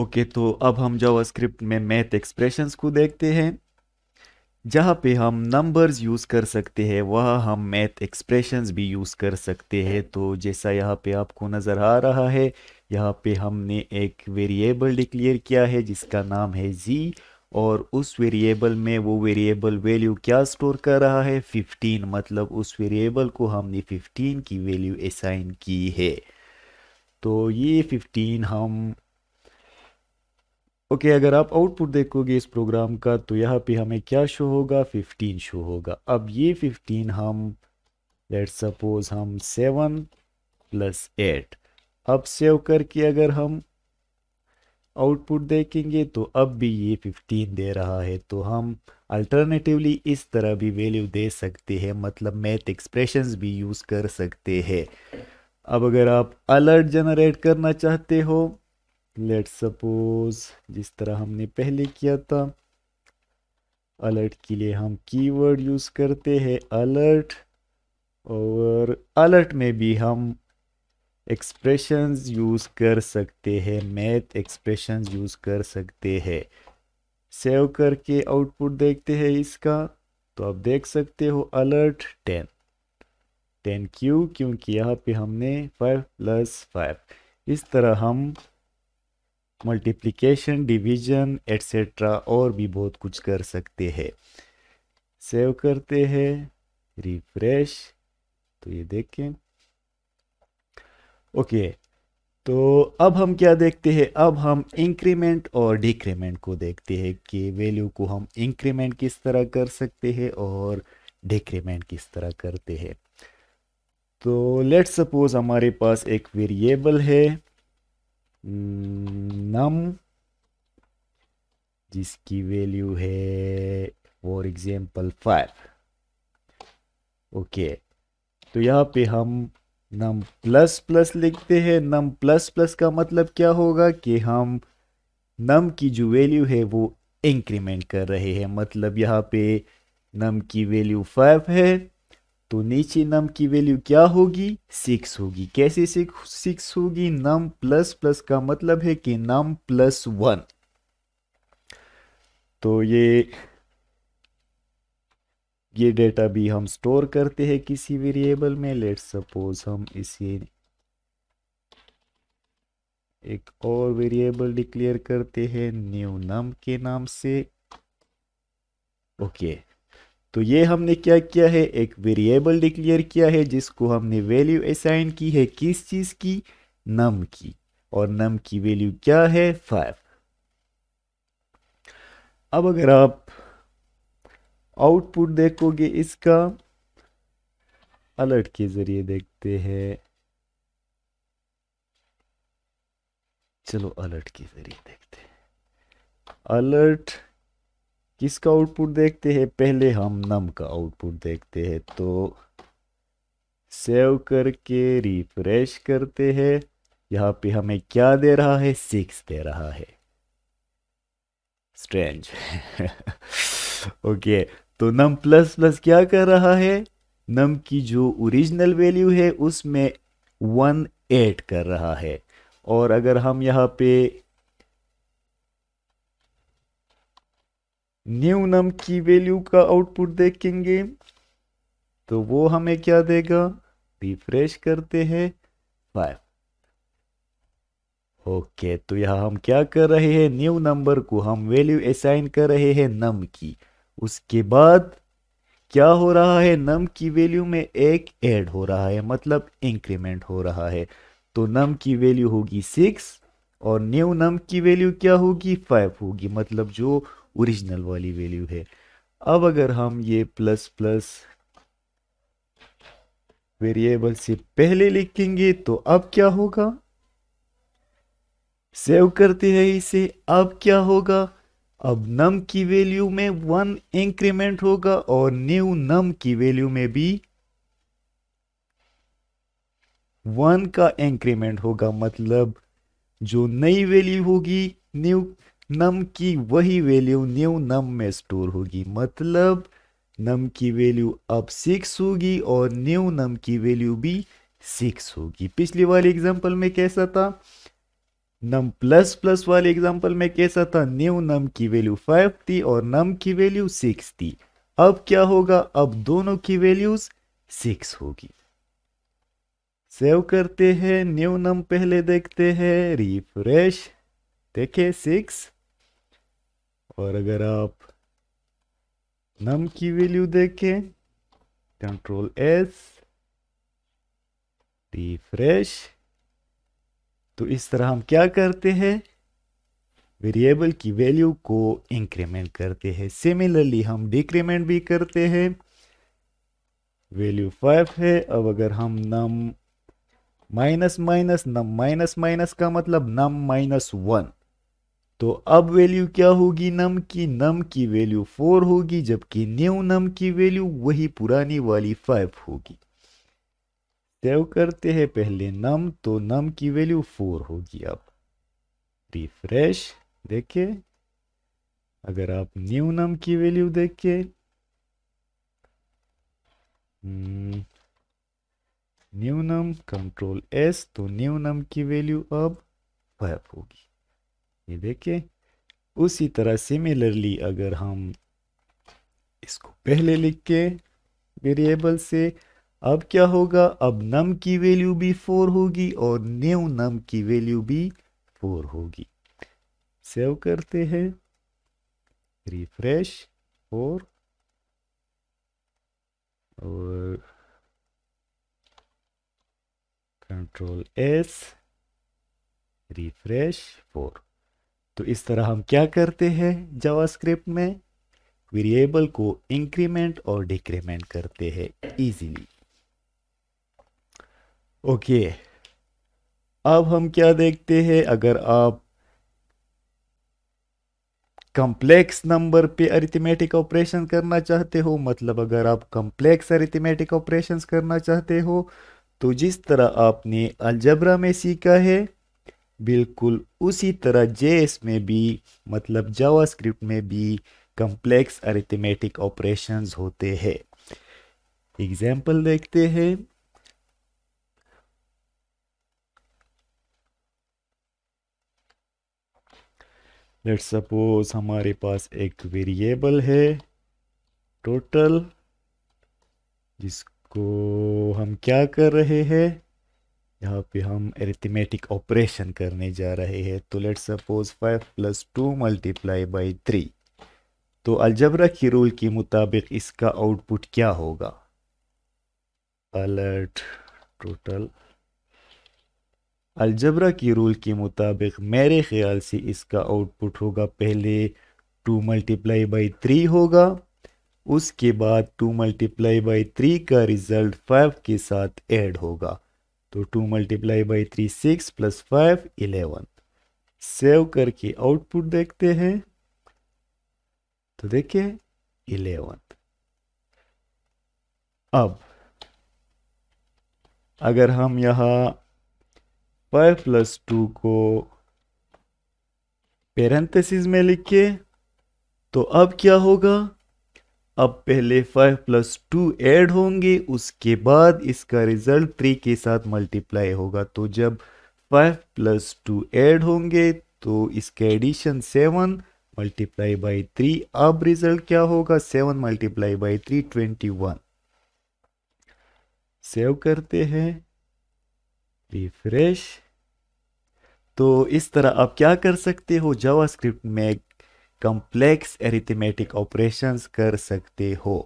Okay तो अब हम जावास्क्रिप्ट में मैथ एक्सप्रेशंस को देखते हैं जहाँ पे हम नंबर्स यूज़ कर सकते हैं वह हम मैथ एक्सप्रेशंस भी यूज़ कर सकते हैं तो जैसा यहाँ पे आपको नज़र आ रहा है यहाँ पे हमने एक वेरिएबल डिक्लेयर किया है जिसका नाम है जी और उस वेरिएबल में वो वेरिएबल वैल्यू क्या स्टोर कर रहा है 15 मतलब उस वेरिएबल को हमने 15 की वैल्यू असाइन की है तो ये 15 हम ओके okay, अगर आप आउटपुट देखोगे इस प्रोग्राम का तो यहाँ पे हमें क्या शो होगा 15 शो होगा अब ये 15 हम लेट सपोज हम 7 प्लस एट अब सेव करके अगर हम आउटपुट देखेंगे तो अब भी ये 15 दे रहा है तो हम अल्टरनेटिवली इस तरह भी वैल्यू दे सकते हैं मतलब मैथ एक्सप्रेशंस भी यूज़ कर सकते हैं अब अगर आप अलर्ट जनरेट करना चाहते हो लेट सपोज जिस तरह हमने पहले किया था अलर्ट के लिए हम कीवर्ड यूज़ करते हैं अलर्ट और अलर्ट में भी हम एक्सप्रेशंस यूज़ कर सकते हैं मैथ एक्सप्रेशंस यूज़ कर सकते हैं सेव करके आउटपुट देखते हैं इसका तो आप देख सकते हो अलर्ट टेन टेन क्यू क्योंकि यहाँ पे हमने फाइव प्लस फाइव इस तरह हम मल्टीप्लिकेशन डिवीजन एट्सेट्रा और भी बहुत कुछ कर सकते हैं सेव करते हैं रिफ्रेश तो ये देखें ओके तो अब हम क्या देखते हैं अब हम इंक्रीमेंट और डिक्रीमेंट को देखते हैं कि वैल्यू को हम इंक्रीमेंट किस तरह कर सकते हैं और डिक्रीमेंट किस तरह करते हैं तो लेट्स सपोज हमारे पास एक वेरिएबल है नम जिसकी वैल्यू है फॉर एग्जांपल फाइव ओके तो यहाँ पे हम नम प्लस प्लस लिखते हैं नम प्लस प्लस का मतलब क्या होगा कि हम नम की जो वैल्यू है वो इंक्रीमेंट कर रहे हैं मतलब यहाँ पे नम की वैल्यू फाइव है तो नीचे नम की वैल्यू क्या होगी सिक्स होगी कैसे सिक्स होगी नम प्लस प्लस का मतलब है कि नम प्लस वन तो ये ये डेटा भी हम स्टोर करते हैं किसी वेरिएबल में लेट सपोज हम इसे एक और वेरिएबल डिक्लेयर करते हैं न्यू नम के नाम से ओके okay. तो ये हमने क्या किया है एक वेरिएबल डिक्लेयर किया है जिसको हमने वैल्यू असाइन की है किस चीज़ की नम की और नम की वैल्यू क्या है फाइव अब अगर आप आउटपुट देखोगे इसका अलर्ट के ज़रिए देखते हैं चलो अलर्ट के ज़रिए देखते हैं अलर्ट किसका आउटपुट देखते हैं पहले हम नम का आउटपुट देखते हैं तो सेव करके रिफ्रेश करते हैं यहाँ पे हमें क्या दे रहा है सिक्स दे रहा है स्ट्रेंज ओके तो नम प्लस प्लस क्या कर रहा है नम की जो ओरिजिनल वैल्यू है उसमें वन एट कर रहा है और अगर हम यहाँ पे न्यू नम की वैल्यू का आउटपुट देखेंगे तो वो हमें क्या देगा रिफ्रेश करते हैं फाइव ओके तो यहाँ हम क्या कर रहे हैं न्यू नंबर को हम वैल्यू असाइन कर रहे हैं नम की उसके बाद क्या हो रहा है नम की वैल्यू में एक ऐड हो रहा है मतलब इंक्रीमेंट हो रहा है तो नम की वैल्यू होगी सिक्स और न्यू नम की वैल्यू क्या होगी फाइव होगी मतलब जो ओरिजिनल वाली वैल्यू है अब अगर हम ये प्लस प्लस वेरिएबल से पहले लिखेंगे तो अब क्या होगा सेव करते हैं इसे अब क्या होगा अब नम की वैल्यू में वन इंक्रीमेंट होगा और न्यू नम की वैल्यू में भी वन का इंक्रीमेंट होगा मतलब जो नई वैल्यू होगी न्यू नम की वही वैल्यू न्यू नम में स्टोर होगी मतलब नम की वैल्यू अब सिक्स होगी और न्यू नम की वैल्यू भी सिक्स होगी पिछले वाले एग्जाम्पल में कैसा था नम प्लस प्लस वाले एग्जाम्पल में कैसा था न्यू नम की वैल्यू फाइव थी और नम की वैल्यू सिक्स थी अब क्या होगा अब दोनों की वैल्यूज सिक्स होगी सेव करते हैं न्यू नम पहले देखते हैं रिफ्रेश देखे सिक्स और अगर आप नम की वैल्यू देखें कंट्रोल एस रिफ्रेश तो इस तरह हम क्या करते हैं वेरिएबल की वैल्यू को इंक्रीमेंट करते हैं सिमिलरली हम डिक्रीमेंट भी करते हैं वैल्यू फाइव है अब अगर हम num minus minus num minus minus का मतलब नम माइनस वन तो अब वैल्यू क्या होगी नम की नम की वैल्यू फोर होगी जबकि न्यू नम की वैल्यू वही पुरानी वाली फाइव होगी सेव करते हैं पहले नम तो नम की वैल्यू फोर होगी अब रिफ्रेश देखे अगर आप न्यू नम की वैल्यू देखे न्यू नम कंट्रोल एस तो न्यू नम की वैल्यू अब फाइव होगी ये देखिए उसी तरह सिमिलरली अगर हम इसको पहले लिख के वेरिएबल से अब क्या होगा अब नम की वैल्यू भी फोर होगी और न्यू नम की वैल्यू भी फोर होगी सेव करते हैं रिफ्रेश फोर और कंट्रोल एस रिफ्रेश फोर तो इस तरह हम क्या करते हैं जावास्क्रिप्ट में वेरिएबल को इंक्रीमेंट और डिक्रीमेंट करते हैं इजीली ओके अब हम क्या देखते हैं अगर आप कंप्लेक्स नंबर पे अरिथमेटिक ऑपरेशन करना चाहते हो मतलब अगर आप कंप्लेक्स अरिथमेटिक ऑपरेशंस करना चाहते हो तो जिस तरह आपने अलजबरा में सीखा है बिल्कुल उसी तरह जेएस में भी मतलब जावास्क्रिप्ट में भी कम्प्लेक्स अरिथमेटिक ऑपरेशंस होते हैं एग्जाम्पल देखते हैं लेट सपोज हमारे पास एक वेरिएबल है टोटल जिसको हम क्या कर रहे हैं यहाँ पे हम एरिथमेटिक ऑपरेशन करने जा रहे हैं तो let suppose five plus two multiply by three तो अलजबरा की रूल के मुताबिक इसका आउटपुट क्या होगा अलर्ट टोटल अलजबरा की रूल के मुताबिक मेरे ख्याल से इसका आउटपुट होगा पहले टू मल्टीप्लाई बाई थ्री होगा उसके बाद टू मल्टीप्लाई बाई थ्री का रिज़ल्ट फाइव के साथ ऐड होगा तो two multiply by three six plus five eleven save करके आउटपुट देखते हैं तो देखिए इलेवन अब अगर हम यहां फाइव प्लस टू को पेरेंथेसिस में लिखे तो अब क्या होगा अब पहले फाइव प्लस टू एड होंगे उसके बाद इसका रिजल्ट थ्री के साथ मल्टीप्लाई होगा तो जब फाइव प्लस टू एड होंगे तो इसके addition seven multiply by three अब रिजल्ट क्या होगा seven multiply by three twenty one save करते हैं रिफ्रेश तो इस तरह आप क्या कर सकते हो जावास्क्रिप्ट में कॉम्प्लेक्स एरिथमेटिक ऑपरेशंस कर सकते हो